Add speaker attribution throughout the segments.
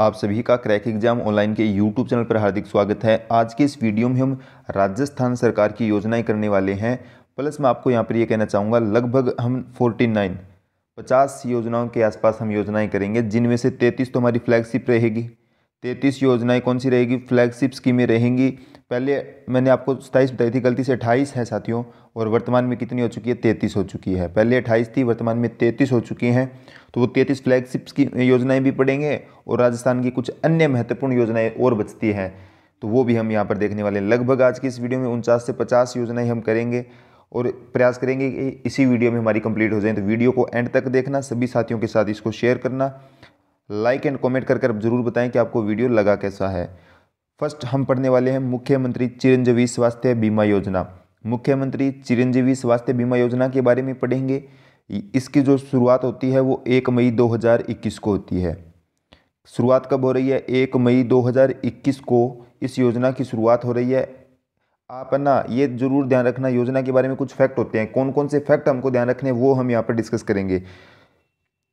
Speaker 1: आप सभी का क्रैक एग्जाम ऑनलाइन के यूट्यूब चैनल पर हार्दिक स्वागत है आज के इस वीडियो में हम राजस्थान सरकार की योजनाएं करने वाले हैं प्लस मैं आपको यहाँ पर ये कहना चाहूँगा लगभग हम फोर्टी नाइन पचास योजनाओं के आसपास हम योजनाएं करेंगे जिनमें से 33 तो हमारी फ्लैगशिप रहेगी तैतीस योजनाएँ कौन सी रहेगी फ्लैगशिप स्कीमें रहेंगी पहले मैंने आपको सताईस बताई थी गलती से अट्ठाईस है साथियों और वर्तमान में कितनी हो चुकी है तैतीस हो चुकी है पहले अट्ठाईस थी वर्तमान में तैंतीस हो चुकी हैं तो वो तैतीस फ्लैगशिप की योजनाएं भी पड़ेंगे और राजस्थान की कुछ अन्य महत्वपूर्ण योजनाएं और बचती हैं तो वो भी हम यहाँ पर देखने वाले हैं लगभग आज की इस वीडियो में उनचास से पचास योजनाएं हम करेंगे और प्रयास करेंगे कि इसी वीडियो में हमारी कंप्लीट हो जाए तो वीडियो को एंड तक देखना सभी साथियों के साथ इसको शेयर करना लाइक एंड कॉमेंट कर कर जरूर बताएं कि आपको वीडियो लगा कैसा है फर्स्ट हम पढ़ने वाले हैं मुख्यमंत्री चिरंजीवी स्वास्थ्य बीमा योजना मुख्यमंत्री चिरंजीवी स्वास्थ्य बीमा योजना के बारे में पढ़ेंगे इसकी जो शुरुआत होती है वो एक मई 2021 को होती है शुरुआत कब हो रही है एक मई 2021 को इस योजना की शुरुआत हो रही है आप ना ये जरूर ध्यान रखना योजना के बारे में कुछ फैक्ट होते हैं कौन कौन से फैक्ट हमको ध्यान रखने वो हम यहाँ पर डिस्कस करेंगे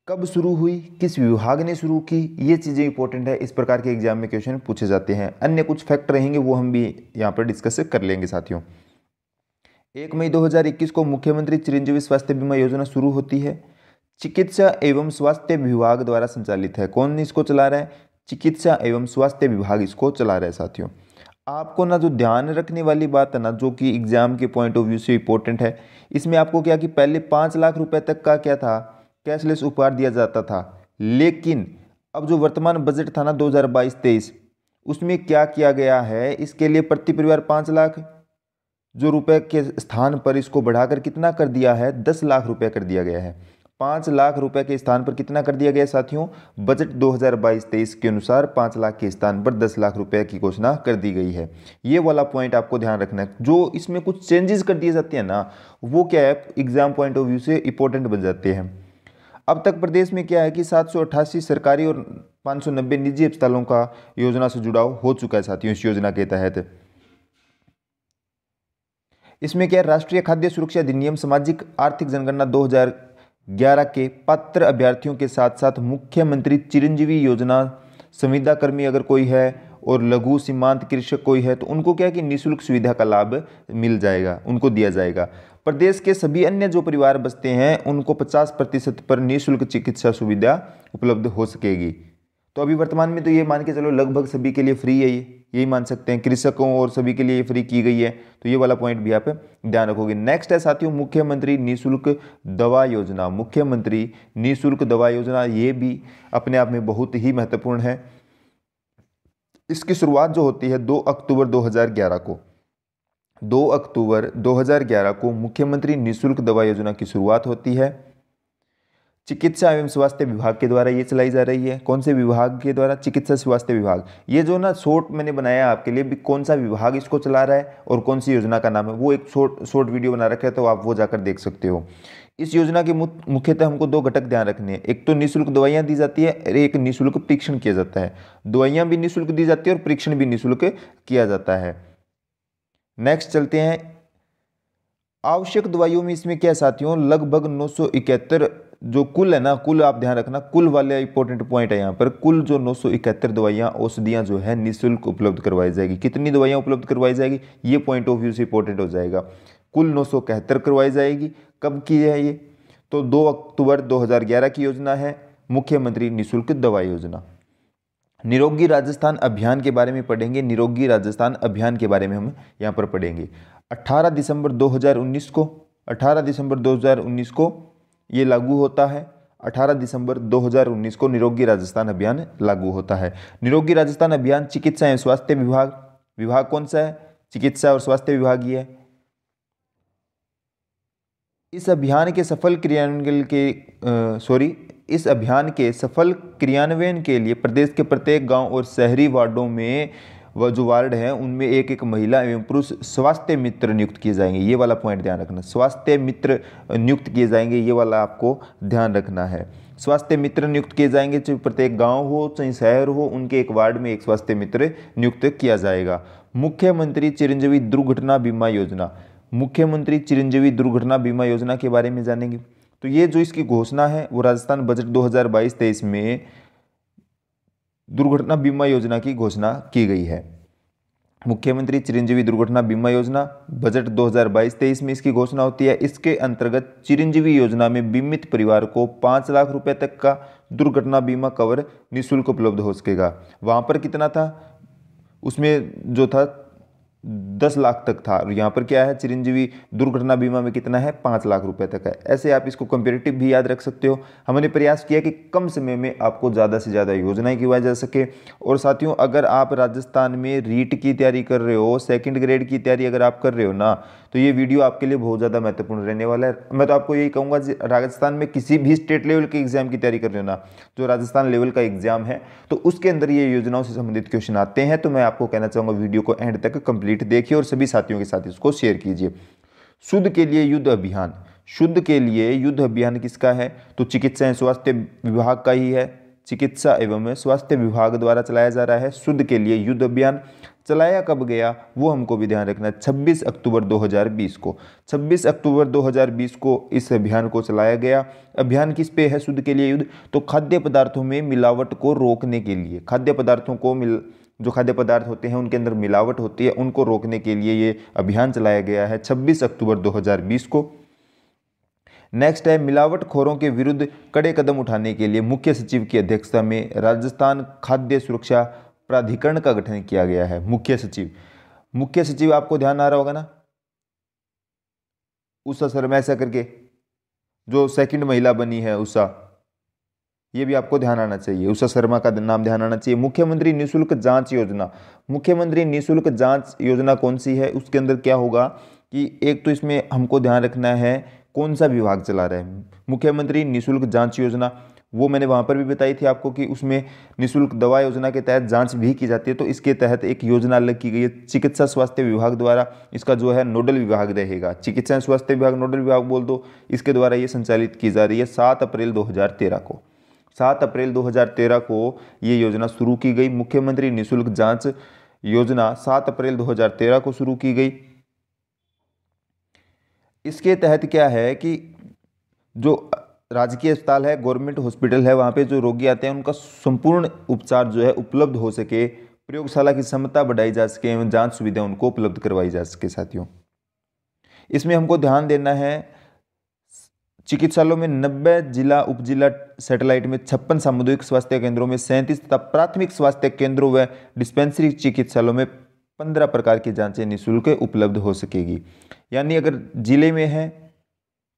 Speaker 1: कब शुरू हुई किस विभाग ने शुरू की ये चीज़ें इंपॉर्टेंट है इस प्रकार के एग्जाम में क्वेश्चन पूछे जाते हैं अन्य कुछ फैक्ट रहेंगे वो हम भी यहाँ पर डिस्कस कर लेंगे साथियों एक मई 2021 को मुख्यमंत्री चिरंजीवी स्वास्थ्य बीमा योजना शुरू होती है चिकित्सा एवं स्वास्थ्य विभाग द्वारा संचालित है कौन इसको चला रहा है चिकित्सा एवं स्वास्थ्य विभाग इसको चला रहा है साथियों आपको ना जो ध्यान रखने वाली बात है ना जो कि एग्जाम के पॉइंट ऑफ व्यू से इंपॉर्टेंट है इसमें आपको क्या कि पहले पाँच लाख रुपए तक का क्या था कैशलेस उपहार दिया जाता था लेकिन अब जो वर्तमान बजट था ना 2022 हज़ार उसमें क्या किया गया है इसके लिए प्रति परिवार पाँच लाख जो रुपए के स्थान पर इसको बढ़ाकर कितना कर दिया है दस लाख रुपये कर दिया गया है पाँच लाख रुपए के स्थान पर कितना कर दिया गया साथियों बजट 2022-23 के अनुसार पाँच लाख के स्थान पर दस लाख रुपए की घोषणा कर दी गई है ये वाला पॉइंट आपको ध्यान रखना है जो इसमें कुछ चेंजेस कर दिए जाते हैं ना वो क्या है एग्जाम पॉइंट ऑफ व्यू से इंपॉर्टेंट बन जाते हैं अब तक प्रदेश में क्या है कि सात सरकारी और पाँच निजी अस्पतालों का योजना से जुड़ाव हो चुका है साथियों इस योजना के तहत इसमें क्या राष्ट्रीय खाद्य सुरक्षा अधिनियम सामाजिक आर्थिक जनगणना दो ग्यारह के पात्र अभ्यर्थियों के साथ साथ मुख्यमंत्री चिरंजीवी योजना संविदा कर्मी अगर कोई है और लघु सीमांत कृषक कोई है तो उनको क्या कि निःशुल्क सुविधा का लाभ मिल जाएगा उनको दिया जाएगा प्रदेश के सभी अन्य जो परिवार बसते हैं उनको 50 प्रतिशत पर निःशुल्क चिकित्सा सुविधा उपलब्ध हो सकेगी तो अभी वर्तमान में तो ये मान के चलो लगभग सभी के लिए फ्री है ये यही मान सकते हैं कृषकों और सभी के लिए फ्री की गई है तो ये वाला पॉइंट भी आप ध्यान रखोगे नेक्स्ट है साथियों मुख्यमंत्री निशुल्क दवा योजना मुख्यमंत्री निशुल्क दवा योजना ये भी अपने आप में बहुत ही महत्वपूर्ण है इसकी शुरुआत जो होती है दो अक्टूबर दो को दो अक्टूबर दो को मुख्यमंत्री निःशुल्क दवा योजना की शुरुआत होती है चिकित्सा एवं स्वास्थ्य विभाग के द्वारा ये चलाई जा रही है कौन से विभाग के द्वारा चिकित्सा स्वास्थ्य विभाग ये जो ना शॉर्ट मैंने बनाया आपके लिए भी कौन सा विभाग इसको चला रहा है और कौन सी योजना का नाम है वो एक शॉर्ट शॉर्ट वीडियो बना रखा है तो आप वो जाकर देख सकते हो इस योजना के मुख्यतः हमको दो घटक ध्यान रखने हैं एक तो निःशुल्क दवाइयाँ दी जाती है और एक निःशुल्क परीक्षण किया जाता है दवाइयाँ भी निःशुल्क दी जाती है और परीक्षण भी निःशुल्क किया जाता है नेक्स्ट चलते हैं आवश्यक दवाइयों में इसमें क्या साथियों लगभग नौ जो कुल है ना कुल आप ध्यान रखना कुल वाले इंपॉर्टेंट पॉइंट है यहाँ पर कुल जो नौ सौ इकहत्तर दवाइयाँ औषधियाँ जो है निःशुल्क उपलब्ध करवाई जाएगी कितनी दवाइयाँ उपलब्ध करवाई जाएगी ये पॉइंट ऑफ व्यू से इंपॉर्टेंट हो जाएगा कुल नौ करवाई जाएगी कब की है ये तो दो अक्टूबर ग्यारह की योजना है मुख्यमंत्री निःशुल्क दवाई योजना निरोगी राजस्थान अभियान के बारे में पढ़ेंगे निरोगी राजस्थान अभियान के बारे में हम यहाँ पर पढ़ेंगे 18 दिसंबर 2019 को 18 दिसंबर 2019 को ये लागू होता है 18 दिसंबर 2019 को निरोगी राजस्थान अभियान लागू होता है निरोगी राजस्थान अभियान चिकित्सा एवं स्वास्थ्य विभाग विभाग कौन सा है चिकित्सा और स्वास्थ्य विभाग ये इस अभियान के सफल क्रियान्वयन के सॉरी इस अभियान के सफल क्रियान्वयन के लिए प्रदेश के प्रत्येक गांव और शहरी वार्डों में व जो वार्ड हैं उनमें एक एक महिला एवं पुरुष स्वास्थ्य मित्र नियुक्त किए जाएंगे ये वाला पॉइंट ध्यान रखना स्वास्थ्य मित्र नियुक्त किए जाएंगे ये वाला आपको ध्यान रखना है स्वास्थ्य मित्र नियुक्त किए जाएंगे चाहे प्रत्येक गांव हो चाहे शहर हो उनके एक वार्ड में एक स्वास्थ्य मित्र नियुक्त किया जाएगा मुख्यमंत्री चिरंजीवी दुर्घटना बीमा योजना मुख्यमंत्री चिरंजीवी दुर्घटना बीमा योजना के बारे में जानेंगे तो ये जो इसकी घोषणा है वो राजस्थान बजट 2022-23 में दुर्घटना बीमा योजना की घोषणा की गई है मुख्यमंत्री चिरंजीवी दुर्घटना बीमा योजना बजट 2022-23 में इसकी घोषणा होती है इसके अंतर्गत चिरंजीवी योजना में बीमित परिवार को पाँच लाख रुपए तक का दुर्घटना बीमा कवर निःशुल्क उपलब्ध हो सकेगा वहाँ पर कितना था उसमें जो था दस लाख तक था और यहाँ पर क्या है चिरंजीवी दुर्घटना बीमा में कितना है पाँच लाख रुपए तक है ऐसे आप इसको कंपेरेटिव भी याद रख सकते हो हमने प्रयास किया कि कम समय में आपको ज़्यादा से ज़्यादा योजनाएं की जा सके और साथियों अगर आप राजस्थान में रीट की तैयारी कर रहे हो सेकेंड ग्रेड की तैयारी अगर आप कर रहे हो ना तो ये वीडियो आपके लिए बहुत ज़्यादा महत्वपूर्ण रहने वाला है मैं तो आपको यही कहूँगा राजस्थान में किसी भी स्टेट लेवल के एग्जाम की तैयारी कर रहे हो ना जो राजस्थान लेवल का एग्जाम है तो उसके अंदर ये योजनाओं से संबंधित क्वेश्चन आते हैं तो मैं आपको कहना चाहूँगा वीडियो को एंड तक कंप्लीट कंप्लीट देखिए और सभी साथियों के साथ इसको शेयर कीजिए शुद्ध के लिए युद्ध अभियान शुद्ध के लिए युद्ध अभियान किसका है तो चिकित्सा एवं स्वास्थ्य विभाग का ही है चिकित्सा एवं स्वास्थ्य विभाग द्वारा चलाया जा रहा है शुद्ध के लिए युद्ध अभियान चलाया कब गया वो हमको भी ध्यान रखना है 26 अक्टूबर 2020 को 26 अक्टूबर 2020 को इस अभियान को चलाया गया अभियान किस पे है शुद्ध के लिए युद्ध तो खाद्य पदार्थों में मिलावट को रोकने के लिए खाद्य पदार्थों को मिल जो खाद्य पदार्थ होते हैं उनके अंदर मिलावट होती है उनको रोकने के लिए ये अभियान चलाया गया है 26 अक्टूबर 2020 को नेक्स्ट है मिलावटखोरों के विरुद्ध कड़े कदम उठाने के लिए मुख्य सचिव की अध्यक्षता में राजस्थान खाद्य सुरक्षा प्राधिकरण का गठन किया गया है मुख्य सचिव मुख्य सचिव आपको ध्यान आ रहा होगा ना उषा शर्मा ऐसा करके जो सेकंड महिला बनी है उषा ये भी आपको ध्यान आना चाहिए उषा शर्मा का नाम ध्यान आना चाहिए मुख्यमंत्री निःशुल्क जांच योजना मुख्यमंत्री निःशुल्क जांच योजना कौन सी है उसके अंदर क्या होगा कि एक तो इसमें हमको ध्यान रखना है कौन सा विभाग चला रहा है मुख्यमंत्री निःशुल्क जांच योजना वो मैंने वहाँ पर भी बताई थी आपको कि उसमें निःशुल्क दवा योजना के तहत जांच भी की जाती है तो इसके तहत एक योजना अलग की गई है चिकित्सा स्वास्थ्य विभाग द्वारा इसका जो है नोडल विभाग रहेगा चिकित्सा स्वास्थ्य विभाग नोडल विभाग बोल दो इसके द्वारा ये संचालित की जा रही है सात अप्रैल दो को सात अप्रैल 2013 को ये योजना शुरू की गई मुख्यमंत्री निशुल्क जांच योजना सात अप्रैल 2013 को शुरू की गई इसके तहत क्या है कि जो राजकीय अस्पताल है गवर्नमेंट हॉस्पिटल है वहाँ पे जो रोगी आते हैं उनका संपूर्ण उपचार जो है उपलब्ध हो सके प्रयोगशाला की क्षमता बढ़ाई जा सके एवं जांच सुविधा उनको उपलब्ध करवाई जा सके साथियों इसमें हमको ध्यान देना है चिकित्सालयों में नब्बे जिला उपजिला सैटेलाइट में छप्पन सामुदायिक स्वास्थ्य केंद्रों में सैंतीस तथा प्राथमिक स्वास्थ्य केंद्रों व डिस्पेंसरी चिकित्सालयों में पंद्रह प्रकार की जांचें निःशुल्क उपलब्ध हो सकेगी यानी अगर जिले में हैं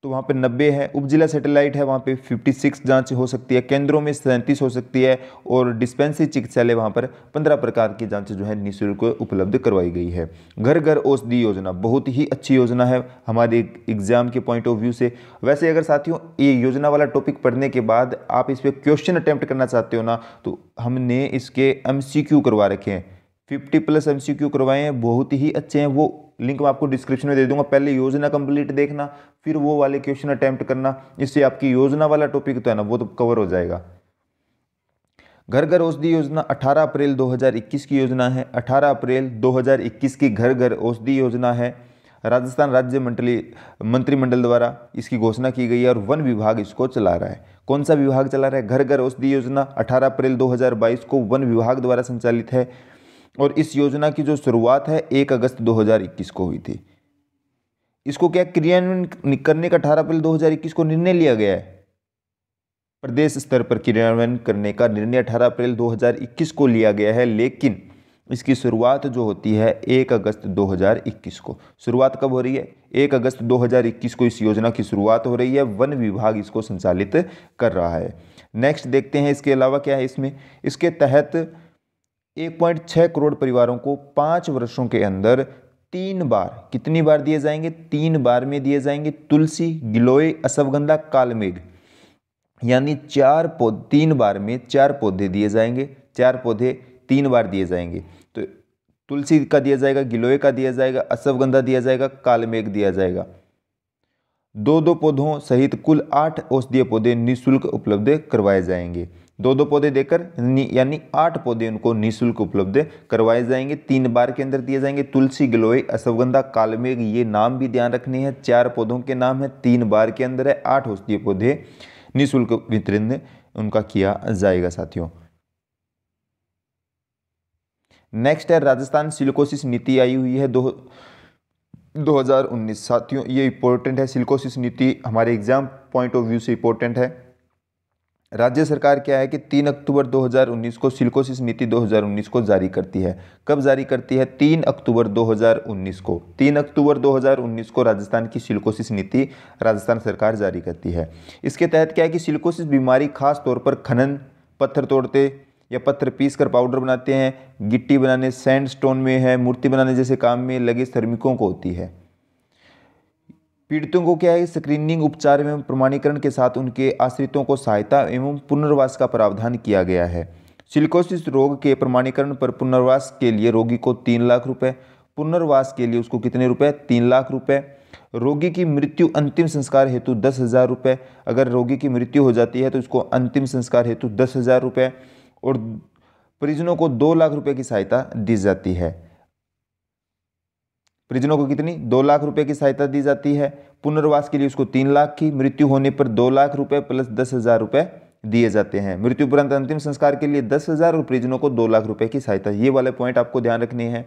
Speaker 1: तो वहाँ पे 90 है उपजिला सैटेलाइट है वहाँ पे 56 जांच हो सकती है केंद्रों में सैंतीस हो सकती है और डिस्पेंसरी चिकित्सालय वहाँ पर 15 प्रकार की जाँच जो है निःशुल्क उपलब्ध करवाई गई है घर घर औषधि योजना बहुत ही अच्छी योजना है हमारे एग्जाम के पॉइंट ऑफ व्यू से वैसे अगर साथियों ये योजना वाला टॉपिक पढ़ने के बाद आप इस पर क्वेश्चन अटैम्प्ट करना चाहते हो ना तो हमने इसके एम करवा रखे हैं फिफ्टी प्लस एम करवाए हैं बहुत ही अच्छे हैं वो लिंक मैं आपको डिस्क्रिप्शन में दे दूंगा पहले योजना कंप्लीट देखना फिर वो वाले क्वेश्चन अटैम्प्ट करना इससे आपकी योजना वाला टॉपिक तो है ना वो तो कवर हो जाएगा घर घर औषधि योजना 18 अप्रैल 2021 की योजना है 18 अप्रैल 2021 की घर घर औषधि योजना है राजस्थान राज्य मंडली मंत्रिमंडल द्वारा इसकी घोषणा की गई है और वन विभाग इसको चला रहा है कौन सा विभाग चला रहा है घर घर औषधि योजना 18 अप्रैल 2022 को वन विभाग द्वारा संचालित है और इस योजना की जो शुरुआत है एक अगस्त दो को हुई थी इसको क्या क्रियान्वयन करने का अठारह अप्रैल 2021 को निर्णय लिया गया है प्रदेश स्तर पर क्रियान्वयन करने का निर्णय अठारह अप्रैल 2021 को लिया गया है लेकिन इसकी शुरुआत जो होती है एक अगस्त 2021 को शुरुआत कब हो रही है एक अगस्त 2021 को इस योजना की शुरुआत हो रही है वन विभाग इसको संचालित कर रहा है नेक्स्ट देखते हैं इसके अलावा क्या है इसमें इसके तहत 1.6 करोड़ परिवारों को पाँच वर्षों के अंदर तीन बार कितनी बार दिए जाएंगे तीन बार में दिए जाएंगे तुलसी गिलोय असवगंधा कालमेघ यानी चार पौध तीन बार में चार पौधे दिए जाएंगे चार पौधे तीन बार दिए जाएंगे तो तुलसी का दिया जाएगा गिलोय का दिया जाएगा असवगंधा दिया जाएगा कालमेघ दिया जाएगा दो दो पौधों सहित कुल आठ औषधीय पौधे निःशुल्क उपलब्ध करवाए जाएंगे दो दो पौधे देकर यानी आठ पौधे उनको निःशुल्क उपलब्ध करवाए जाएंगे तीन बार के अंदर दिए जाएंगे तुलसी गिलोय अश्वगंधा कालमेघ ये नाम भी ध्यान रखने हैं चार पौधों के नाम है तीन बार के अंदर है आठ औषधीय पौधे निःशुल्क वितरण उनका किया जाएगा साथियों नेक्स्ट है राजस्थान सिलिकोसिस नीति आई हुई है दो 2019 साथियों ये इंपॉर्टेंट है सिल्कोसिस नीति हमारे एग्जाम पॉइंट ऑफ व्यू से इंपॉर्टेंट है राज्य सरकार क्या है कि 3 अक्टूबर 2019 को सिल्कोसिस नीति 2019 को जारी करती है कब जारी करती है 3 अक्टूबर 2019 को 3 अक्टूबर 2019 को राजस्थान की सिल्कोसिस नीति राजस्थान सरकार जारी करती है इसके तहत क्या है कि सिल्कोसिस बीमारी खास तौर पर खनन पत्थर तोड़ते या पत्थर पीस कर पाउडर बनाते हैं गिट्टी बनाने सैंड में है मूर्ति बनाने जैसे काम में लगे श्रमिकों को होती है पीड़ितों को क्या है स्क्रीनिंग उपचार एवं प्रमाणीकरण के साथ उनके आश्रितों को सहायता एवं पुनर्वास का प्रावधान किया गया है सिलिकोसिस रोग के प्रमाणीकरण पर पुनर्वास के लिए रोगी को तीन लाख रुपये पुनर्वास के लिए उसको कितने रुपए तीन लाख रुपये रोगी की मृत्यु अंतिम संस्कार हेतु दस हज़ार रुपये अगर रोगी की मृत्यु हो जाती है तो उसको अंतिम संस्कार हेतु दस हज़ार रुपये और परिजनों को दो लाख रुपये की सहायता दी जाती है परिजनों को कितनी दो लाख रुपए की सहायता दी जाती है पुनर्वास के लिए उसको तीन लाख की मृत्यु होने पर दो लाख रुपए प्लस दस हज़ार रुपए दिए जाते हैं मृत्यु उपरांत अंतिम संस्कार के लिए दस हज़ार और परिजनों को दो लाख रुपए की सहायता ये वाले पॉइंट आपको ध्यान रखने हैं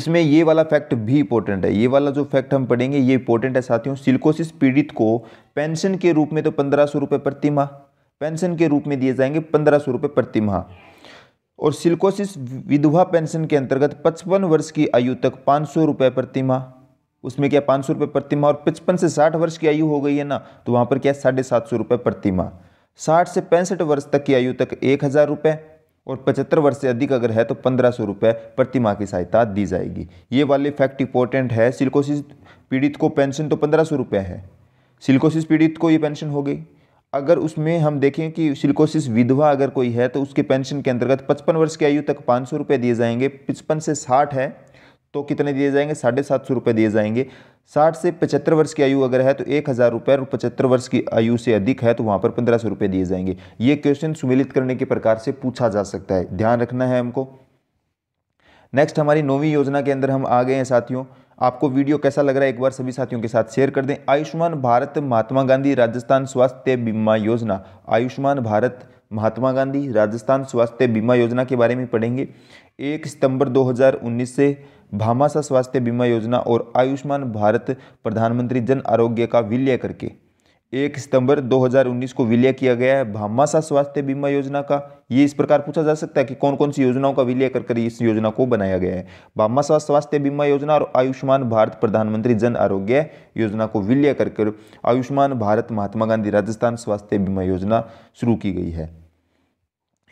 Speaker 1: इसमें ये वाला फैक्ट भी इंपॉर्टेंट है ये वाला जो फैक्ट हम पढ़ेंगे ये इंपॉर्टेंट है साथियों सिल्कोसिस पीड़ित को पेंशन के रूप में तो पंद्रह सौ रुपए प्रति माह पेंशन के रूप में दिए जाएंगे पंद्रह सौ रुपए प्रति माह और सिल्कोसिस विधवा पेंशन के अंतर्गत पचपन वर्ष की आयु तक पाँच सौ रुपये प्रतिमा उसमें क्या पाँच सौ रुपये प्रतिमा और पचपन से साठ वर्ष की आयु हो गई है ना तो वहाँ पर क्या साढ़े सात सौ रुपये प्रतिमा साठ से पैंसठ वर्ष तक की आयु तक एक हज़ार रुपये और पचहत्तर वर्ष से अधिक अगर है तो पंद्रह सौ रुपये प्रतिमा की सहायता दी जाएगी ये वाले फैक्ट इंपॉर्टेंट है सिल्कोसिस पीड़ित को पेंशन तो पंद्रह सौ रुपये है सिल्कोसिस पीड़ित को ये पेंशन हो गई अगर उसमें हम देखें कि सिल्कोसिस विधवा अगर कोई है तो उसके पेंशन के अंतर्गत पचपन वर्ष की आयु तक पाँच सौ रुपये दिए जाएंगे पचपन से साठ है तो कितने दिए जाएंगे साढ़े सात सौ रुपये दिए जाएंगे साठ से पचहत्तर वर्ष की आयु अगर है तो एक हज़ार रुपये और पचहत्तर वर्ष की आयु से अधिक है तो वहाँ पर पंद्रह सौ रुपये दिए जाएंगे ये क्वेश्चन सुमिलित करने के प्रकार से पूछा जा सकता है ध्यान रखना है हमको नेक्स्ट हमारी नौवीं योजना के अंदर हम आ गए हैं साथियों आपको वीडियो कैसा लग रहा है एक बार सभी साथियों के साथ शेयर कर दें आयुष्मान भारत महात्मा गांधी राजस्थान स्वास्थ्य बीमा योजना आयुष्मान भारत महात्मा गांधी राजस्थान स्वास्थ्य बीमा योजना के बारे में पढ़ेंगे एक सितंबर 2019 से भामाशा स्वास्थ्य बीमा योजना और आयुष्मान भारत प्रधानमंत्री जन आरोग्य का विलय करके एक सितंबर 2019 को विलय किया गया है भामाशा स्वास्थ्य बीमा योजना का ये इस प्रकार पूछा जा सकता है कि कौन कौन सी योजनाओं का विलय कर कर इस योजना को बनाया गया है भामाशा स्वास्थ्य बीमा योजना और आयुष्मान भारत प्रधानमंत्री जन आरोग्य योजना को विलय कर कर आयुष्मान भारत महात्मा गांधी राजस्थान स्वास्थ्य बीमा योजना शुरू की गई है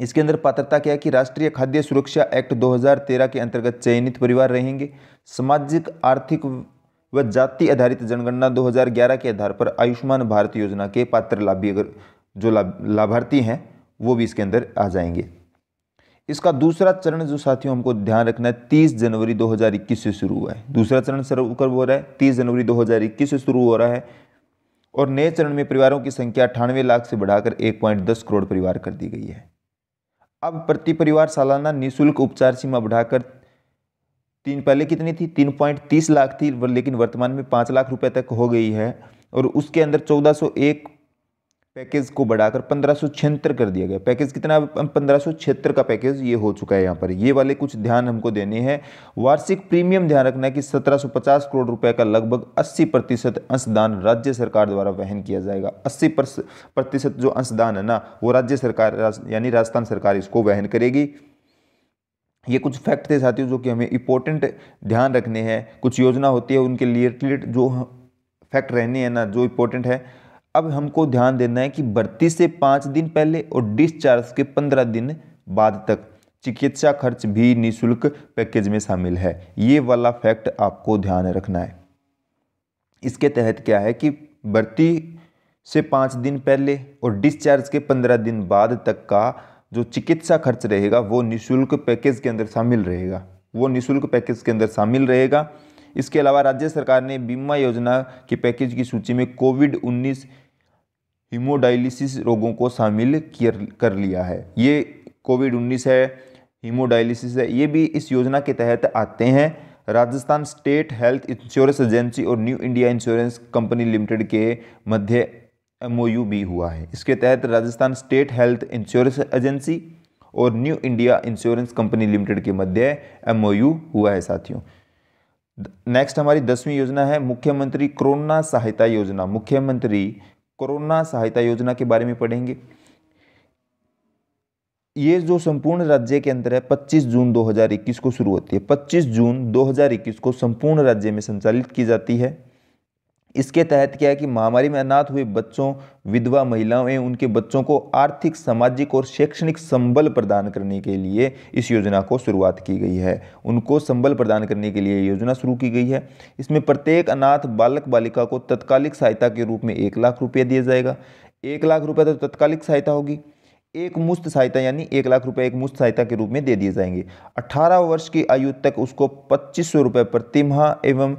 Speaker 1: इसके अंदर पात्रता क्या है कि राष्ट्रीय खाद्य सुरक्षा एक्ट 2013 के अंतर्गत चयनित परिवार रहेंगे सामाजिक आर्थिक व जाति आधारित जनगणना 2011 के आधार पर आयुष्मान भारत योजना के पात्र लाभी अगर जो लाभार्थी हैं वो भी इसके अंदर आ जाएंगे इसका दूसरा चरण जो साथियों हमको ध्यान रखना है तीस जनवरी 2021 से शुरू हुआ है दूसरा चरण सर्व हो रहा है तीस जनवरी 2021 से शुरू हो रहा है और नए चरण में परिवारों की संख्या अठानवे लाख से बढ़ाकर एक करोड़ परिवार कर दी गई है अब प्रति परिवार सालाना निःशुल्क उपचार सीमा बढ़ाकर तीन पहले कितनी थी तीन पॉइंट तीस लाख थी लेकिन वर्तमान में पाँच लाख रुपए तक हो गई है और उसके अंदर चौदह सौ एक पैकेज को बढ़ाकर पंद्रह सौ छिहत्तर कर दिया गया पैकेज कितना पंद्रह सौ छिहत्तर का पैकेज ये हो चुका है यहाँ पर ये वाले कुछ ध्यान हमको देने हैं वार्षिक प्रीमियम ध्यान रखना कि सत्रह सौ पचास करोड़ रुपए का लगभग अस्सी प्रतिशत अंशदान राज्य सरकार द्वारा वहन किया जाएगा अस्सी प्रतिशत जो अंशदान है ना वो राज्य सरकार यानी राजस्थान सरकार इसको वहन करेगी ये कुछ फैक्ट थे साथियों जो कि हमें इंपॉर्टेंट ध्यान रखने हैं कुछ योजना होती है उनके लिए रिलेटेड जो फैक्ट रहने हैं ना जो इंपॉर्टेंट है अब हमको ध्यान देना है कि भर्ती से पाँच दिन पहले और डिस्चार्ज के पंद्रह दिन बाद तक चिकित्सा खर्च भी निःशुल्क पैकेज में शामिल है ये वाला फैक्ट आपको ध्यान रखना है इसके तहत क्या है कि भर्ती से पाँच दिन पहले और डिस्चार्ज के पंद्रह दिन बाद तक का जो चिकित्सा खर्च रहेगा वो निःशुल्क पैकेज के अंदर शामिल रहेगा वो निःशुल्क पैकेज के अंदर शामिल रहेगा इसके अलावा राज्य सरकार ने बीमा योजना के पैकेज की सूची में कोविड उन्नीस हीमोडायलिसिस रोगों को शामिल कर लिया है ये कोविड उन्नीस है हीमोडायलिसिस है ये भी इस योजना के तहत आते हैं Rajasthan state health insurance agency और New India insurance company limited के मध्य एम भी हुआ है इसके तहत Rajasthan state health insurance agency और New India insurance company limited के मध्य एम हुआ है साथियों नेक्स्ट हमारी दसवीं योजना है मुख्यमंत्री कोरोना सहायता योजना मुख्यमंत्री कोरोना सहायता योजना के बारे में पढ़ेंगे ये जो संपूर्ण राज्य के अंदर है 25 जून 2021 को शुरू होती है 25 जून 2021 को संपूर्ण राज्य में संचालित की जाती है इसके तहत क्या है कि महामारी में अनाथ हुए बच्चों विधवा महिलाओं एवं उनके बच्चों को आर्थिक सामाजिक और शैक्षणिक संबल प्रदान करने के लिए इस योजना को शुरुआत की गई है उनको संबल प्रदान करने के लिए योजना शुरू की गई है इसमें प्रत्येक अनाथ बालक बालिका को तत्कालिक सहायता के रूप में एक लाख रुपये दिया जाएगा एक लाख रुपये तो तत्कालिक सहायता होगी एक मुश्त सहायता यानी एक लाख रुपए एक मुश्त सहायता के रूप में दे दिए जाएंगे 18 वर्ष की आयु तक उसको पच्चीस सौ रुपये प्रति माह एवं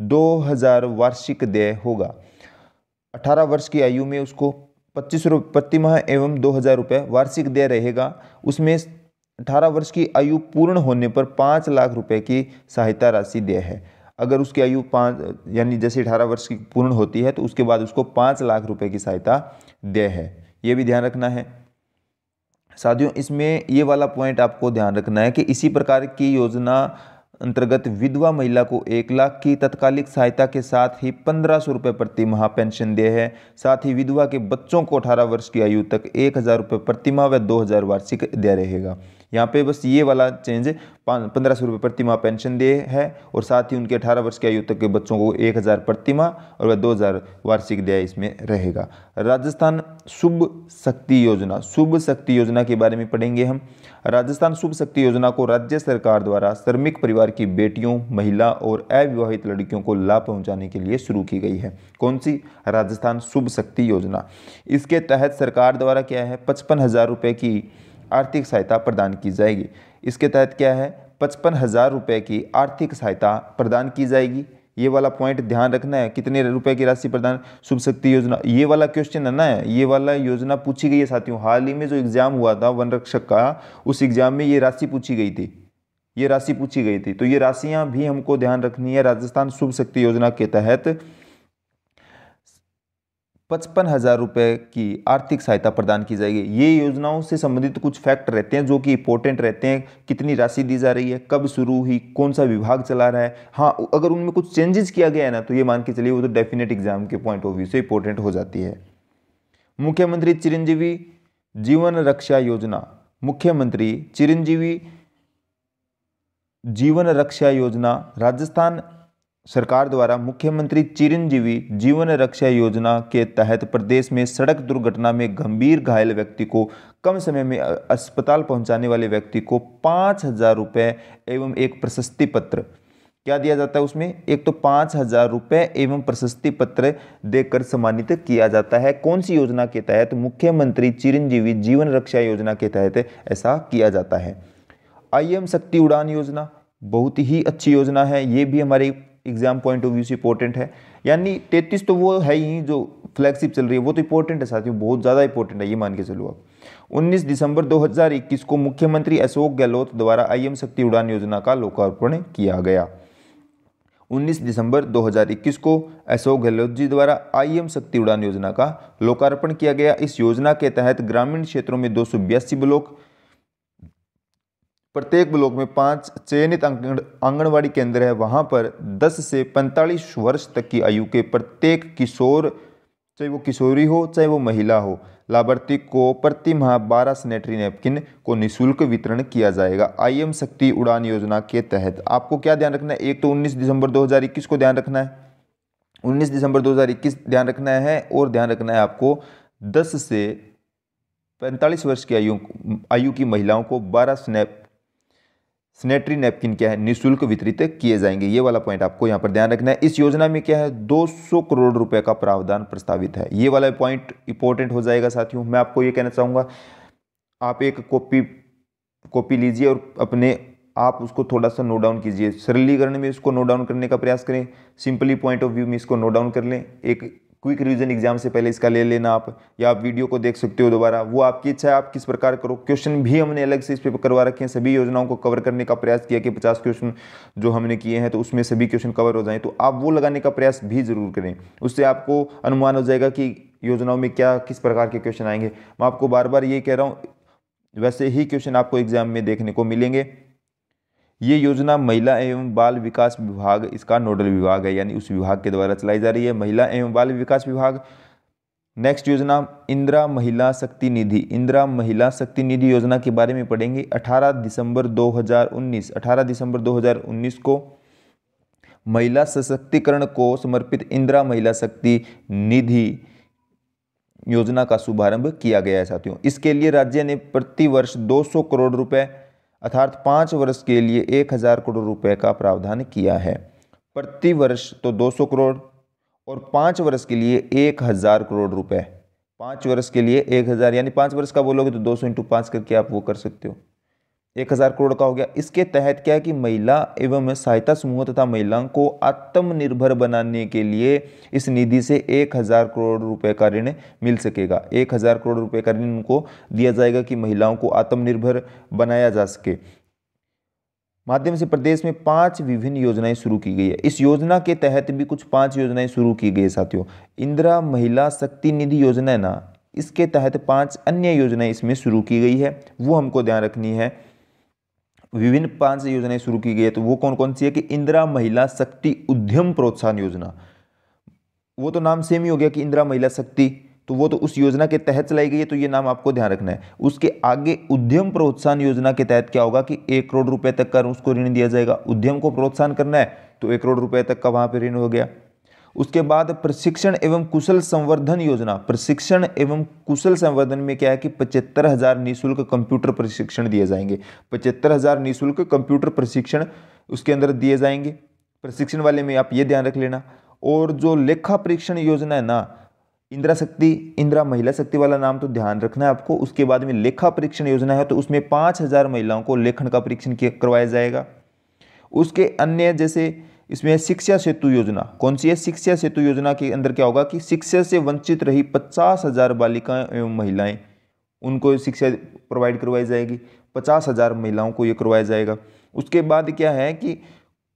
Speaker 1: दो हजार वार्षिक देय होगा अठारह वर्ष की आयु में उसको पच्चीस प्रतिमाह एवं दो हज़ार रुपये वार्षिक देय रहेगा उसमें अठारह वर्ष की आयु पूर्ण होने पर पाँच लाख रुपए की सहायता राशि देय है अगर उसकी आयु पाँच यानी जैसे अठारह वर्ष की पूर्ण होती है तो उसके बाद उसको पाँच लाख रुपए की सहायता देय है ये भी ध्यान रखना है साथियों इसमें ये वाला पॉइंट आपको ध्यान रखना है कि इसी प्रकार की योजना अंतर्गत विधवा महिला को एक लाख की तत्कालिक सहायता के साथ ही पंद्रह सौ रुपये प्रतिमाह पेंशन दे है साथ ही विधवा के बच्चों को अठारह वर्ष की आयु तक एक हज़ार रुपये प्रतिमाह व दो हज़ार वार्षिक दिया रहेगा यहाँ पे बस ये वाला चेंज पंद्रह सौ रुपये प्रतिमा पेंशन दे है और साथ ही उनके अठारह वर्ष की आयु तक के बच्चों को एक हज़ार प्रतिमा और वह दो हज़ार वार्षिक दया इसमें रहेगा राजस्थान शुभ शक्ति योजना शुभ शक्ति योजना के बारे में पढ़ेंगे हम राजस्थान शुभ शक्ति योजना को राज्य सरकार द्वारा श्रमिक परिवार की बेटियों महिला और अविवाहित लड़कियों को लाभ पहुँचाने के लिए शुरू की गई है कौन सी राजस्थान शुभ शक्ति योजना इसके तहत सरकार द्वारा क्या है पचपन हज़ार रुपये की आर्थिक सहायता प्रदान की जाएगी इसके तहत क्या है पचपन हज़ार रुपये की आर्थिक सहायता प्रदान की जाएगी ये वाला पॉइंट ध्यान रखना है कितने रुपए की राशि प्रदान शुभ शक्ति योजना ये वाला क्वेश्चन है ना है ये वाला योजना पूछी गई है साथियों हाल ही में जो एग्ज़ाम हुआ था वन रक्षक का उस एग्ज़ाम में ये राशि पूछी गई थी ये राशि पूछी गई थी तो ये राशियाँ भी हमको ध्यान रखनी है राजस्थान शुभ शक्ति योजना के तहत पचपन हज़ार रुपये की आर्थिक सहायता प्रदान की जाएगी ये योजनाओं से संबंधित कुछ फैक्ट रहते हैं जो कि इंपॉर्टेंट रहते हैं कितनी राशि दी जा रही है कब शुरू हुई कौन सा विभाग चला रहा है हाँ अगर उनमें कुछ चेंजेस किया गया है ना तो ये मान के चलिए वो तो डेफिनेट एग्जाम के पॉइंट ऑफ व्यू से इंपॉर्टेंट हो जाती है मुख्यमंत्री चिरंजीवी जीवन रक्षा योजना मुख्यमंत्री चिरंजीवी जीवन रक्षा योजना राजस्थान सरकार द्वारा मुख्यमंत्री चिरंजीवी जीवन रक्षा योजना के तहत प्रदेश में सड़क दुर्घटना में गंभीर घायल व्यक्ति को कम समय में अस्पताल पहुंचाने वाले व्यक्ति को पाँच हज़ार रुपये एवं एक प्रशस्ति पत्र क्या दिया जाता है उसमें एक तो पाँच हज़ार रुपये एवं प्रशस्ति पत्र देकर सम्मानित किया जाता है कौन सी योजना के तहत मुख्यमंत्री चिरंजीवी जीवन रक्षा योजना के तहत ऐसा किया जाता है आई एम शक्ति उड़ान योजना बहुत ही अच्छी योजना है ये भी हमारे एग्जाम पॉइंट ऑफ व्यू से इंपॉर्टेंट है यानी तैतीस तो वो है ही जो फ्लैगशिप चल रही है वो तो इंपॉर्टेंट है साथियों बहुत ज़्यादा इंपॉर्टेंट है ये मान के चलो आप 19 दिसंबर 2021 को मुख्यमंत्री अशोक गहलोत द्वारा आईएम शक्ति उड़ान योजना का लोकार्पण किया गया 19 दिसंबर 2021 को अशोक गहलोत जी द्वारा आईएम शक्ति उड़ान योजना का लोकार्पण किया गया इस योजना के तहत ग्रामीण क्षेत्रों में दो ब्लॉक प्रत्येक ब्लॉक में पाँच चयनित आंगनबाड़ी केंद्र है वहाँ पर 10 से 45 वर्ष तक की आयु के प्रत्येक किशोर चाहे वो किशोरी हो चाहे वो महिला हो लाभार्थी को प्रति माह बारह सेनेटरी नैपकिन को निशुल्क वितरण किया जाएगा आईएम शक्ति उड़ान योजना के तहत आपको क्या ध्यान रखना है एक तो 19 दिसंबर 2021 को ध्यान रखना है 19 दिसंबर 2021 ध्यान रखना है और ध्यान रखना है आपको 10 से 45 वर्ष की आयु आयु की महिलाओं को बारह स्नैप सेनेटरी नैपकिन क्या है निःशुल्क वितरित किए जाएंगे ये वाला पॉइंट आपको यहाँ पर ध्यान रखना है इस योजना में क्या है 200 करोड़ रुपए का प्रावधान प्रस्तावित है ये वाला पॉइंट इंपॉर्टेंट हो जाएगा साथियों मैं आपको ये कहना चाहूँगा आप एक कॉपी कॉपी लीजिए और अपने आप उसको थोड़ा सा नोट डाउन कीजिए सरलीकरण में इसको नोट डाउन करने का प्रयास करें सिंपली पॉइंट ऑफ व्यू में इसको नोट डाउन कर लें एक क्विक रिवीजन एग्जाम से पहले इसका ले लेना आप या आप वीडियो को देख सकते हो दोबारा वो आपकी इच्छा है आप किस प्रकार करो क्वेश्चन भी हमने अलग से इस पेपर करवा रखे हैं सभी योजनाओं को कवर करने का प्रयास किया कि पचास क्वेश्चन जो हमने किए हैं तो उसमें सभी क्वेश्चन कवर हो जाएँ तो आप वो लगाने का प्रयास भी जरूर करें उससे आपको अनुमान हो जाएगा कि योजनाओं में क्या किस प्रकार के क्वेश्चन आएंगे मैं आपको बार बार ये कह रहा हूँ वैसे ही क्वेश्चन आपको एग्जाम में देखने को मिलेंगे ये योजना महिला एवं बाल विकास विभाग इसका नोडल विभाग है यानी उस विभाग के द्वारा चलाई जा रही है महिला एवं बाल विकास विभाग नेक्स्ट योजना इंदिरा महिला शक्ति निधि इंदिरा महिला शक्ति निधि योजना के बारे में पढ़ेंगे 18 दिसंबर 2019 18 दिसंबर 2019 को महिला सशक्तिकरण को समर्पित इंदिरा महिला शक्ति निधि योजना का शुभारंभ किया गया है साथियों इसके लिए राज्य ने प्रति वर्ष सौ करोड़ रुपए अर्थात पाँच वर्ष के लिए एक हज़ार करोड़ रुपए का प्रावधान किया है प्रति वर्ष तो 200 करोड़ और पाँच वर्ष के लिए एक हज़ार करोड़ रुपए पाँच वर्ष के लिए एक हज़ार यानी पाँच वर्ष का बोलोगे तो दो सौ इंटू पाँच करके आप वो कर सकते हो एक हज़ार करोड़ का हो गया इसके तहत क्या है कि महिला एवं सहायता समूह तथा महिलाओं को आत्मनिर्भर बनाने के लिए इस निधि से एक हज़ार करोड़ रुपए का ऋण मिल सकेगा एक हज़ार करोड़ रुपए का ऋण उनको दिया जाएगा कि महिलाओं को आत्मनिर्भर बनाया जा सके माध्यम से प्रदेश में पांच विभिन्न योजनाएं शुरू की गई है इस योजना के तहत भी कुछ पांच योजनाएं शुरू की गई है साथियों इंदिरा महिला शक्ति निधि योजना है ना इसके तहत पांच अन्य योजनाएं इसमें शुरू की गई है वो हमको ध्यान रखनी है विभिन्न पांच योजनाएं शुरू की गई है तो वो कौन कौन सी है कि इंदिरा महिला शक्ति उद्यम प्रोत्साहन योजना वो तो नाम सेम ही हो गया कि इंदिरा महिला शक्ति तो वो तो उस योजना के तहत चलाई गई है तो ये नाम आपको ध्यान रखना है उसके आगे उद्यम प्रोत्साहन योजना के तहत क्या होगा कि एक करोड़ रुपए तक का उसको ऋण दिया जाएगा उद्यम को प्रोत्साहन करना है तो एक करोड़ रुपए तक का वहां पर ऋण हो गया उसके बाद प्रशिक्षण एवं कुशल संवर्धन योजना प्रशिक्षण एवं कुशल संवर्धन में क्या है कि पचहत्तर हज़ार निःशुल्क कंप्यूटर प्रशिक्षण दिए जाएंगे पचहत्तर हज़ार निःशुल्क कंप्यूटर प्रशिक्षण उसके अंदर दिए जाएंगे प्रशिक्षण वाले में आप ये ध्यान रख लेना और जो लेखा परीक्षण योजना है ना इंदिरा शक्ति इंदिरा महिला शक्ति वाला नाम तो ध्यान रखना है आपको उसके बाद में लेखा परीक्षण योजना है तो उसमें पाँच हज़ार महिलाओं को लेखन का परीक्षण करवाया जाएगा उसके अन्य जैसे इसमें शिक्षा सेतु योजना कौन सी है शिक्षा सेतु योजना के अंदर क्या होगा कि शिक्षा से वंचित रही पचास हज़ार बालिकाएं एवं महिलाएं उनको शिक्षा प्रोवाइड करवाई जाएगी पचास हज़ार महिलाओं को ये करवाया जाएगा उसके बाद क्या है कि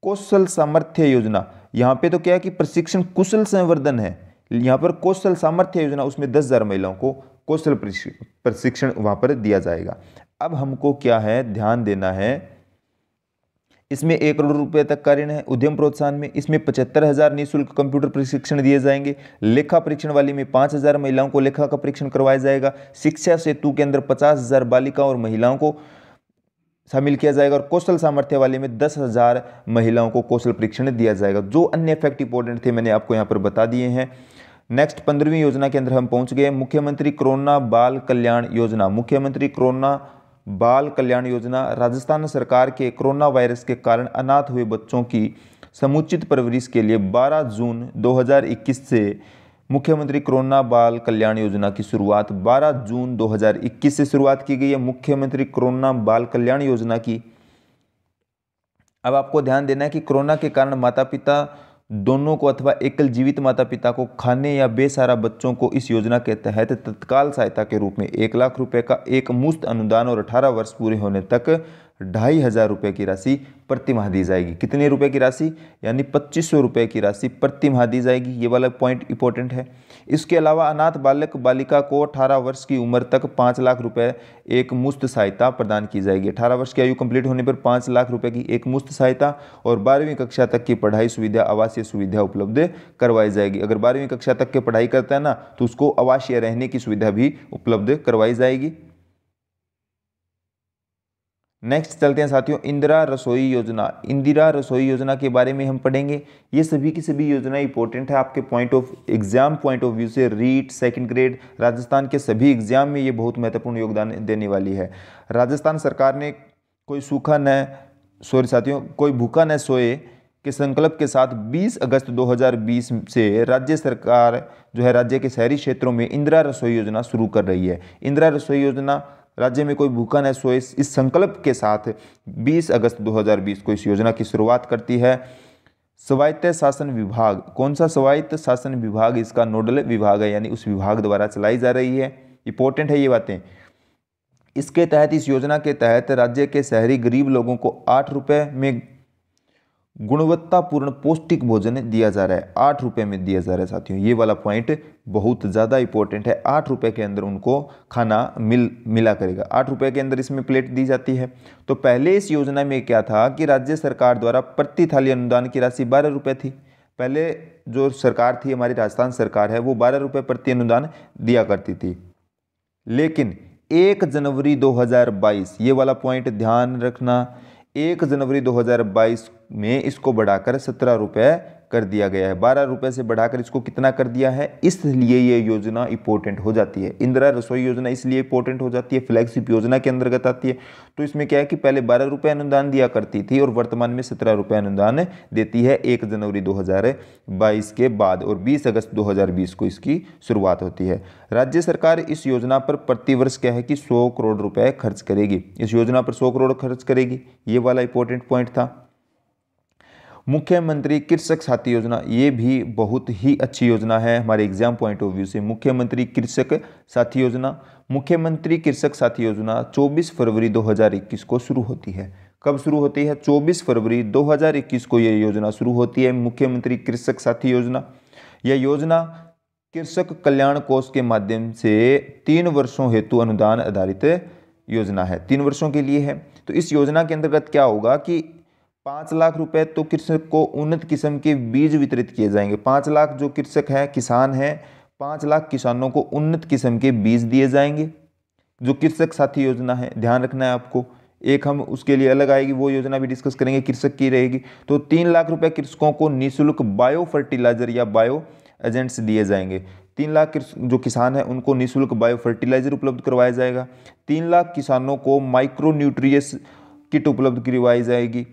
Speaker 1: कौशल सामर्थ्य योजना यहाँ पे तो क्या है कि प्रशिक्षण कुशल संवर्धन है यहाँ पर कौशल सामर्थ्य योजना उसमें दस हज़ार महिलाओं को कौशल प्रशिक्षण वहाँ पर दिया जाएगा अब हमको क्या है ध्यान देना है इसमें एक करोड़ रुपए तक का ऋण है उद्यम प्रोत्साहन में इसमें पचहत्तर हज़ार निःशुल्क कंप्यूटर प्रशिक्षण दिए जाएंगे लेखा परीक्षण वाले में पाँच हज़ार महिलाओं को लेखा का परीक्षण करवाया जाएगा शिक्षा सेतु के अंदर पचास हज़ार बालिकाओं और महिलाओं को शामिल किया जाएगा और कौशल सामर्थ्य वाले में दस हज़ार महिलाओं को कौशल परीक्षण दिया जाएगा जो अन्य फैक्ट इंपॉर्टेंट थे मैंने आपको यहाँ पर बता दिए हैं नेक्स्ट पंद्रहवीं योजना के अंदर हम पहुँच गए मुख्यमंत्री कोरोना बाल कल्याण योजना मुख्यमंत्री कोरोना बाल कल्याण योजना राजस्थान सरकार के कोरोना वायरस के कारण अनाथ हुए बच्चों की समुचित परवरिश के लिए 12 जून 2021 से मुख्यमंत्री कोरोना बाल कल्याण योजना की शुरुआत 12 जून 2021 से शुरुआत की गई है मुख्यमंत्री कोरोना बाल कल्याण योजना की अब आपको ध्यान देना है कि कोरोना के कारण माता पिता दोनों को अथवा एकल जीवित माता पिता को खाने या बेसहारा बच्चों को इस योजना के तहत तत्काल सहायता के रूप में एक लाख रुपए का एक मुफ्त अनुदान और अठारह वर्ष पूरे होने तक ढाई हज़ार रुपये की राशि प्रतिमाह दी जाएगी कितने रुपए की राशि यानी पच्चीस सौ रुपये की राशि प्रतिमाह दी जाएगी ये वाला पॉइंट इंपॉर्टेंट है इसके अलावा अनाथ बालक बालिका को अठारह वर्ष की उम्र तक पाँच लाख रुपए एक मुफ्त सहायता प्रदान की जाएगी अठारह वर्ष की आयु कंप्लीट होने पर पाँच लाख रुपये की एक मुफ्त सहायता और बारहवीं कक्षा तक की पढ़ाई सुविधा आवासीय सुविधा उपलब्ध करवाई जाएगी अगर बारहवीं कक्षा तक की पढ़ाई करता है ना तो उसको आवासीय रहने की सुविधा भी उपलब्ध करवाई जाएगी नेक्स्ट चलते हैं साथियों इंदिरा रसोई योजना इंदिरा रसोई योजना के बारे में हम पढ़ेंगे ये सभी की सभी योजना इंपॉर्टेंट है आपके point of exam point of view से रीट सेकंड ग्रेड राजस्थान के सभी एग्जाम में ये बहुत महत्वपूर्ण योगदान देने वाली है राजस्थान सरकार ने कोई सूखा न सॉरी साथियों कोई भूखा न सोए के संकल्प के साथ 20 अगस्त 2020 से राज्य सरकार जो है राज्य के शहरी क्षेत्रों में इंदिरा रसोई योजना शुरू कर रही है इंदिरा रसोई योजना राज्य में कोई भूखा न सोए इस संकल्प के साथ 20 अगस्त 2020 को इस योजना की शुरुआत करती है स्वायत्त शासन विभाग कौन सा स्वायत्त शासन विभाग इसका नोडल विभाग है यानी उस विभाग द्वारा चलाई जा रही है इंपॉर्टेंट है ये बातें इसके तहत इस योजना के तहत राज्य के शहरी गरीब लोगों को आठ रुपये में गुणवत्तापूर्ण पौष्टिक भोजन दिया जा रहा है आठ रुपये में दिया जा रहा है साथियों ये वाला पॉइंट बहुत ज़्यादा इंपॉर्टेंट है आठ रुपये के अंदर उनको खाना मिल मिला करेगा आठ रुपये के अंदर इसमें प्लेट दी जाती है तो पहले इस योजना में क्या था कि राज्य सरकार द्वारा प्रति थाली अनुदान की राशि बारह रुपये थी पहले जो सरकार थी हमारी राजस्थान सरकार है वो बारह रुपये प्रति अनुदान दिया करती थी लेकिन एक जनवरी दो ये वाला पॉइंट ध्यान रखना एक जनवरी 2022 में इसको बढ़ाकर सत्रह रुपये कर दिया गया है बारह रुपये से बढ़ाकर इसको कितना कर दिया है इसलिए ये योजना इंपॉर्टेंट हो जाती है इंदिरा रसोई योजना इसलिए इंपॉर्टेंट हो जाती है फ्लैगशिप योजना के अंतर्गत आती है तो इसमें क्या है कि पहले बारह रुपये अनुदान दिया करती थी और वर्तमान में सत्रह रुपये अनुदान देती है एक जनवरी दो के बाद और बीस अगस्त दो को इसकी शुरुआत होती है राज्य सरकार इस योजना पर प्रतिवर्ष क्या है कि सौ करोड़ रुपये खर्च करेगी इस योजना पर सौ करोड़ खर्च करेगी ये वाला इंपॉर्टेंट पॉइंट था मुख्यमंत्री कृषक साथी योजना ये भी बहुत ही अच्छी योजना है हमारे एग्जाम पॉइंट ऑफ व्यू से मुख्यमंत्री कृषक साथी योजना मुख्यमंत्री कृषक साथी योजना 24 फरवरी 2021 को शुरू होती है कब शुरू होती है 24 फरवरी 2021 को यह योजना शुरू होती है मुख्यमंत्री कृषक साथी योजना यह योजना कृषक कल्याण कोष के माध्यम से तीन वर्षों हेतु अनुदान आधारित योजना है तीन वर्षों के लिए है तो इस योजना के अंतर्गत क्या होगा कि पाँच लाख रुपए तो कृषक को उन्नत किस्म के बीज वितरित किए जाएंगे पाँच लाख जो कृषक हैं किसान हैं पाँच लाख किसानों को उन्नत किस्म के बीज दिए जाएंगे जो कृषक साथी योजना है ध्यान रखना है आपको एक हम उसके लिए अलग आएगी वो योजना भी डिस्कस करेंगे कृषक की रहेगी तो तीन लाख रुपए कृषकों को निःशुल्क बायो फर्टिलाइजर या बायो एजेंट्स दिए जाएंगे तीन लाख जो किसान हैं उनको निःशुल्क बायो फर्टिलाइजर उपलब्ध करवाया जाएगा तीन लाख किसानों को माइक्रो न्यूट्रियस किट उपलब्ध करवाई जाएगी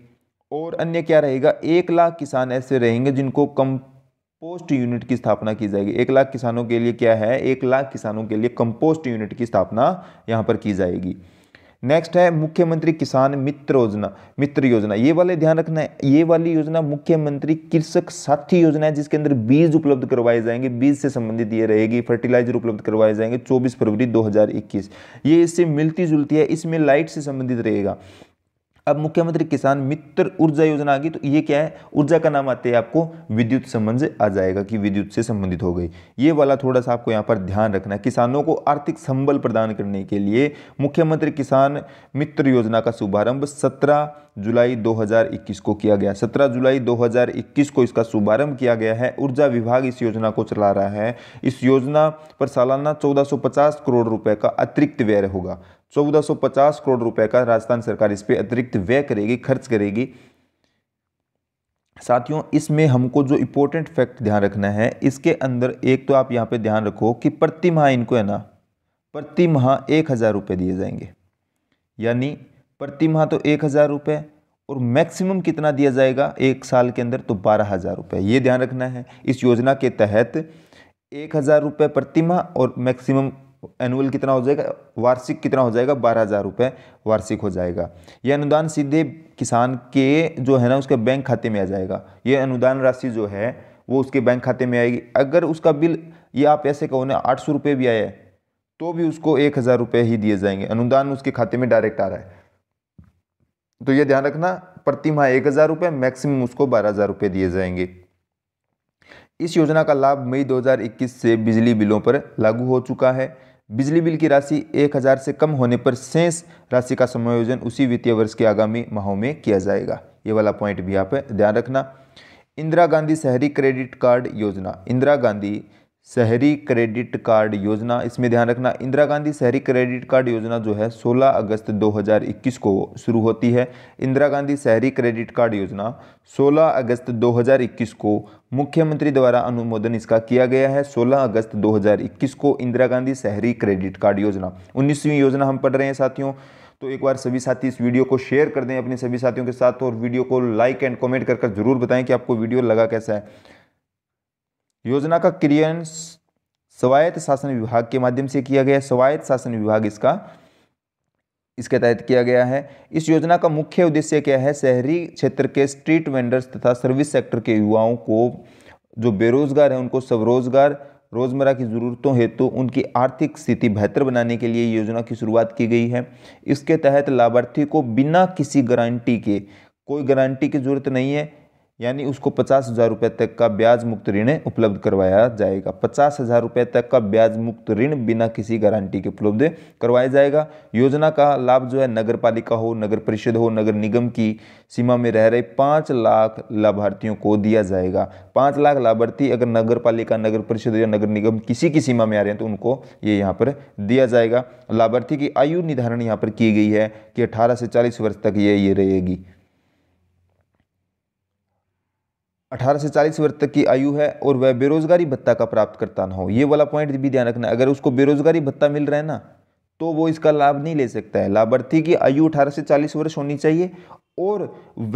Speaker 1: और अन्य क्या रहेगा एक लाख किसान ऐसे रहेंगे जिनको कंपोस्ट यूनिट की स्थापना की जाएगी एक लाख किसानों के लिए क्या है एक लाख किसानों के लिए कंपोस्ट यूनिट की स्थापना यहाँ पर की जाएगी नेक्स्ट है मुख्यमंत्री किसान मित्र योजना मित्र योजना ये वाले ध्यान रखना है ये वाली योजना मुख्यमंत्री कृषक साथी योजना है जिसके अंदर बीज उपलब्ध करवाए जाएंगे बीज से संबंधित ये रहेगी फर्टिलाइजर उपलब्ध करवाए जाएंगे 24 फरवरी 2021 ये इससे मिलती जुलती है इसमें लाइट से संबंधित रहेगा अब मुख्यमंत्री किसान मित्र ऊर्जा योजना आ गई तो ये क्या है ऊर्जा का नाम आते हैं आपको विद्युत संबंध से आ जाएगा कि विद्युत से संबंधित हो गई ये वाला थोड़ा सा आपको यहाँ पर ध्यान रखना है किसानों को आर्थिक संबल प्रदान करने के लिए मुख्यमंत्री किसान मित्र योजना का शुभारंभ सत्रह जुलाई 2021 को किया गया 17 जुलाई 2021 को इसका शुभारंभ किया गया है ऊर्जा विभाग इस योजना को चला रहा है इस योजना पर सालाना चौदह करोड़ रुपए का अतिरिक्त व्यय होगा 1450 करोड़ रुपए का राजस्थान सरकार इस पर अतिरिक्त व्यय करेगी खर्च करेगी साथियों इसमें हमको जो इम्पोर्टेंट फैक्ट ध्यान रखना है इसके अंदर एक तो आप यहाँ पे ध्यान रखो कि प्रति माह इनको है ना प्रति माह एक हज़ार रुपये दिए जाएंगे यानी प्रति माह तो एक हज़ार रुपये और मैक्सिमम कितना दिया जाएगा एक साल के अंदर तो बारह हज़ार रुपये ये ध्यान रखना है इस योजना के तहत एक हज़ार रुपये प्रति माह और मैक्सिमम एनुअल कितना हो जाएगा वार्षिक कितना हो जाएगा बारह हज़ार रुपये वार्षिक हो जाएगा ये अनुदान सीधे किसान के जो है ना उसके बैंक खाते में आ जाएगा ये अनुदान राशि जो है वो उसके बैंक खाते में आएगी अगर उसका बिल ये आप ऐसे कहो ना आठ सौ भी आए तो भी उसको एक हज़ार रुपये ही दिए जाएंगे अनुदान उसके खाते में डायरेक्ट आ रहा है तो ये ध्यान रखना प्रति माह एक हज़ार रुपये मैक्सिमम उसको बारह हज़ार रुपये दिए जाएंगे इस योजना का लाभ मई 2021 से बिजली बिलों पर लागू हो चुका है बिजली बिल की राशि एक हज़ार से कम होने पर शेष राशि का समायोजन उसी वित्तीय वर्ष के आगामी माहों में किया जाएगा ये वाला पॉइंट भी आप ध्यान रखना इंदिरा गांधी शहरी क्रेडिट कार्ड योजना इंदिरा गांधी शहरी क्रेडिट कार्ड योजना इसमें ध्यान रखना इंदिरा गांधी शहरी क्रेडिट कार्ड योजना जो है 16 अगस्त 2021 को शुरू होती है इंदिरा गांधी शहरी क्रेडिट कार्ड योजना 16 अगस्त 2021 को मुख्यमंत्री द्वारा अनुमोदन इसका किया गया है 16 अगस्त 2021 को इंदिरा गांधी शहरी क्रेडिट कार्ड योजना उन्नीसवीं योजना हम पढ़ रहे हैं साथियों तो एक बार सभी साथी इस वीडियो को शेयर कर दें अपने सभी साथियों के साथ और वीडियो को लाइक एंड कॉमेंट कर, कर जरूर बताएं कि आपको वीडियो लगा कैसा है योजना का क्रियान स्वायत्त शासन विभाग के माध्यम से किया गया स्वायत्त शासन विभाग इसका इसके तहत किया गया है इस योजना का मुख्य उद्देश्य क्या है शहरी क्षेत्र के स्ट्रीट वेंडर्स तथा सर्विस सेक्टर के युवाओं को जो बेरोजगार हैं उनको स्वरोजगार रोजमर्रा की ज़रूरतों हेतु तो उनकी आर्थिक स्थिति बेहतर बनाने के लिए योजना की शुरुआत की गई है इसके तहत लाभार्थी को बिना किसी गारंटी के कोई गारंटी की जरूरत नहीं है यानी उसको पचास हज़ार रुपये तक का ब्याज मुक्त ऋण उपलब्ध करवाया जाएगा पचास हज़ार रुपये तक का ब्याज मुक्त ऋण बिना किसी गारंटी के उपलब्ध करवाया जाएगा योजना का लाभ जो है नगर पालिका हो नगर परिषद हो नगर निगम की सीमा में रह रहे पाँच लाख लाभार्थियों को दिया जाएगा पाँच लाख लाभार्थी अगर नगर पालिका नगर परिषद या नगर निगम किसी की सीमा में आ रहे हैं तो उनको ये यहाँ पर दिया जाएगा लाभार्थी की आयु निर्धारण यहाँ पर की गई है कि अठारह से चालीस वर्ष तक ये ये रहेगी 18 से 40 वर्ष तक की आयु है और वह बेरोजगारी भत्ता का प्राप्त करता ना हो ये वाला पॉइंट भी ध्यान रखना अगर उसको बेरोजगारी भत्ता मिल रहा है ना तो वो इसका लाभ नहीं ले सकता है लाभार्थी की आयु 18 से 40 वर्ष होनी चाहिए और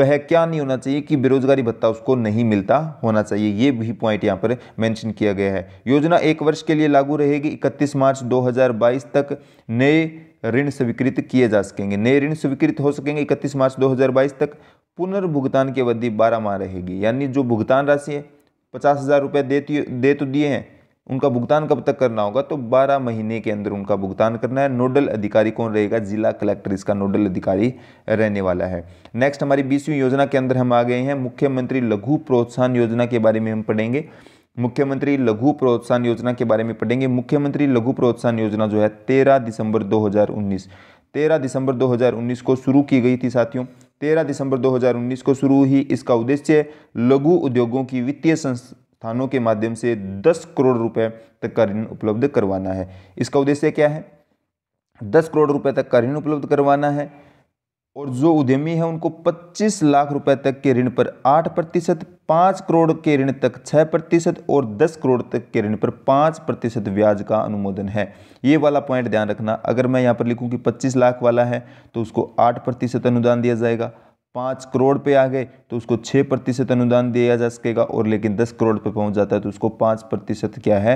Speaker 1: वह क्या नहीं होना चाहिए कि बेरोजगारी भत्ता उसको नहीं मिलता होना चाहिए ये भी पॉइंट यहाँ पर मेंशन किया गया है योजना एक वर्ष के लिए लागू रहेगी 31 मार्च 2022 तक नए ऋण स्वीकृत किए जा सकेंगे नए ऋण स्वीकृत हो सकेंगे इकतीस मार्च 2022 तक पुनर्भुगतान की अवधि बारह माह रहेगी यानी जो भुगतान राशि है पचास हज़ार रुपये दे दे तो दिए हैं उनका भुगतान कब तक करना होगा तो 12 महीने के अंदर उनका भुगतान करना है नोडल अधिकारी कौन रहेगा जिला कलेक्टर इसका नोडल अधिकारी रहने वाला है नेक्स्ट हमारी बीसवीं योजना के अंदर हम आ गए हैं मुख्यमंत्री लघु प्रोत्साहन योजना के बारे में हम पढ़ेंगे मुख्यमंत्री लघु प्रोत्साहन योजना के बारे में पढ़ेंगे मुख्यमंत्री लघु प्रोत्साहन योजना जो है तेरह दिसंबर 2019 तेरह दिसंबर 2019 को शुरू की गई थी साथियों तेरह दिसंबर 2019 को शुरू ही इसका उद्देश्य लघु उद्योगों की वित्तीय संस्थानों के माध्यम से 10 करोड़ रुपए तक का ऋण उपलब्ध करवाना है इसका उद्देश्य क्या है दस करोड़ रुपए तक का ऋण उपलब्ध करवाना है और जो उद्यमी है उनको 25 लाख रुपए तक के ऋण पर 8 प्रतिशत पाँच करोड़ के ऋण तक 6 प्रतिशत और 10 करोड़ तक के ऋण पर 5 प्रतिशत ब्याज का अनुमोदन है ये वाला पॉइंट ध्यान रखना अगर मैं यहाँ पर लिखूँ कि 25 लाख वाला है तो उसको 8 प्रतिशत अनुदान दिया जाएगा पाँच करोड़ पे आ गए तो उसको छः प्रतिशत अनुदान दिया जा सकेगा और लेकिन दस करोड़ पे पहुंच जाता है तो उसको पाँच प्रतिशत क्या है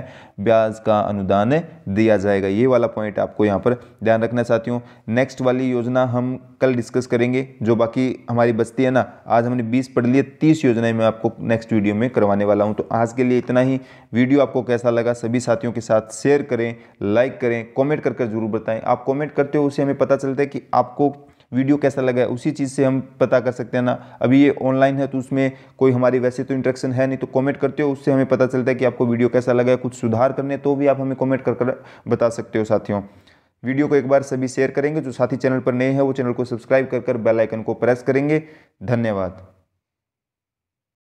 Speaker 1: ब्याज का अनुदान दिया जाएगा ये वाला पॉइंट आपको यहाँ पर ध्यान रखना चाहती हूँ नेक्स्ट वाली योजना हम कल डिस्कस करेंगे जो बाकी हमारी बस्ती है ना आज हमने बीस पढ़ लिए तीस योजनाएं मैं आपको नेक्स्ट वीडियो में करवाने वाला हूँ तो आज के लिए इतना ही वीडियो आपको कैसा लगा सभी साथियों के साथ शेयर करें लाइक करें कॉमेंट कर जरूर बताएं आप कॉमेंट करते हो उससे हमें पता चलता है कि आपको वीडियो कैसा लगा है उसी चीज़ से हम पता कर सकते हैं ना अभी ये ऑनलाइन है तो उसमें कोई हमारी वैसे तो इंट्रेक्शन है नहीं तो कॉमेंट करते हो उससे हमें पता चलता है कि आपको वीडियो कैसा लगा है कुछ सुधार करने तो भी आप हमें कॉमेंट कर, कर बता सकते हो साथियों वीडियो को एक बार सभी शेयर करेंगे जो साथी चैनल पर नए हैं वो चैनल को सब्सक्राइब कर कर बेल आइकन को प्रेस करेंगे धन्यवाद